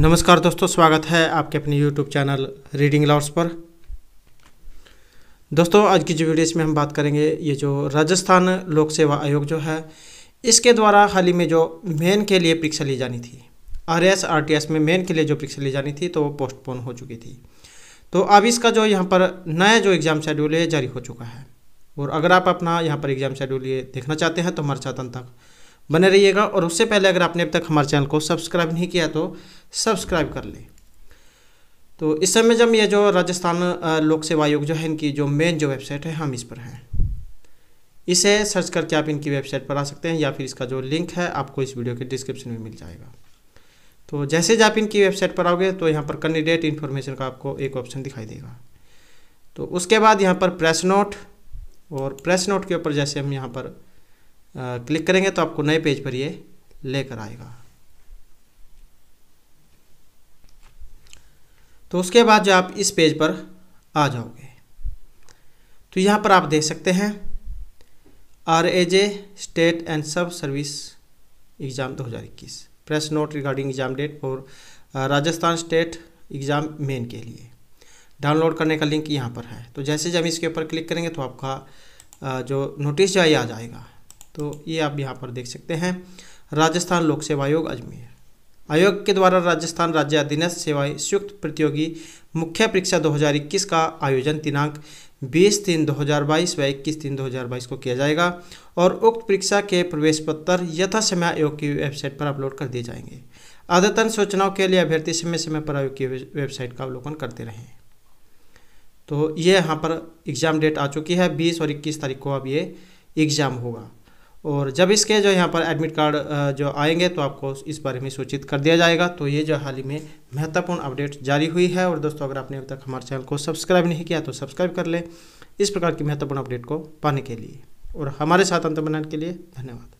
नमस्कार दोस्तों स्वागत है आपके अपने YouTube चैनल रीडिंग लॉर्ड्स पर दोस्तों आज की जो वीडियो इसमें हम बात करेंगे ये जो राजस्थान लोक सेवा आयोग जो है इसके द्वारा हाल ही में जो मेन के लिए परीक्षा ली जानी थी R S R T S में मेन के लिए जो परीक्षा ली जानी थी तो वो पोस्टपोन हो चुकी थी तो अब इसका जो यहाँ पर नया जो एग्ज़ाम शेड्यूल है जारी हो चुका है और अगर आप अपना यहाँ पर एग्ज़ाम शेड्यूल ये देखना चाहते हैं तो हमारे साथ तक बने रहिएगा और उससे पहले अगर आपने अब तक हमारे चैनल को सब्सक्राइब नहीं किया तो सब्सक्राइब कर लें तो इस समय जब ये जो राजस्थान लोक सेवा आयोग जो है इनकी जो मेन जो वेबसाइट है हम इस पर हैं इसे सर्च करके आप इनकी वेबसाइट पर आ सकते हैं या फिर इसका जो लिंक है आपको इस वीडियो के डिस्क्रिप्शन में मिल जाएगा तो जैसे जब आप इनकी वेबसाइट पर आओगे तो यहाँ पर कैंडिडेट इन्फॉर्मेशन का आपको एक ऑप्शन दिखाई देगा तो उसके बाद यहाँ पर प्रेस नोट और प्रेस नोट के ऊपर जैसे हम यहाँ पर क्लिक करेंगे तो आपको नए पेज पर ये लेकर आएगा तो उसके बाद जो आप इस पेज पर आ जाओगे तो यहाँ पर आप देख सकते हैं R A J state and sub service exam 2021 press note regarding exam date for Rajasthan state exam main के लिए डाउनलोड करने का लिंक यहाँ पर है तो जैसे जब इसके ऊपर क्लिक करेंगे तो आपका जो नोटिस जो है आ जाएगा तो ये आप यहाँ पर देख सकते हैं राजस्थान लोक सेवा आयोग अजमेर आयोग के द्वारा राजस्थान राज्य अधीनस्थ सेवाएं संयुक्त प्रतियोगी मुख्य परीक्षा 2021 का आयोजन दिनांक 20 तीन 2022 व 21 तीन 2022 को किया जाएगा और उक्त परीक्षा के प्रवेश पत्र यथासमय आयोग की वेबसाइट पर अपलोड कर दिए जाएंगे अद्यतन सूचनाओं के लिए अभ्यर्थी समय समय पर आयोग की वेबसाइट का अवलोकन करते रहें तो ये यहाँ पर एग्ज़ाम डेट आ चुकी है बीस और इक्कीस तारीख को अब ये एग्ज़ाम होगा और जब इसके जो यहाँ पर एडमिट कार्ड जो आएंगे तो आपको इस बारे में सूचित कर दिया जाएगा तो ये जो हाल ही में महत्वपूर्ण अपडेट जारी हुई है और दोस्तों अगर आपने अब तक हमारे चैनल को सब्सक्राइब नहीं किया तो सब्सक्राइब कर लें इस प्रकार की महत्वपूर्ण अपडेट को पाने के लिए और हमारे साथ अंत बनाने के लिए धन्यवाद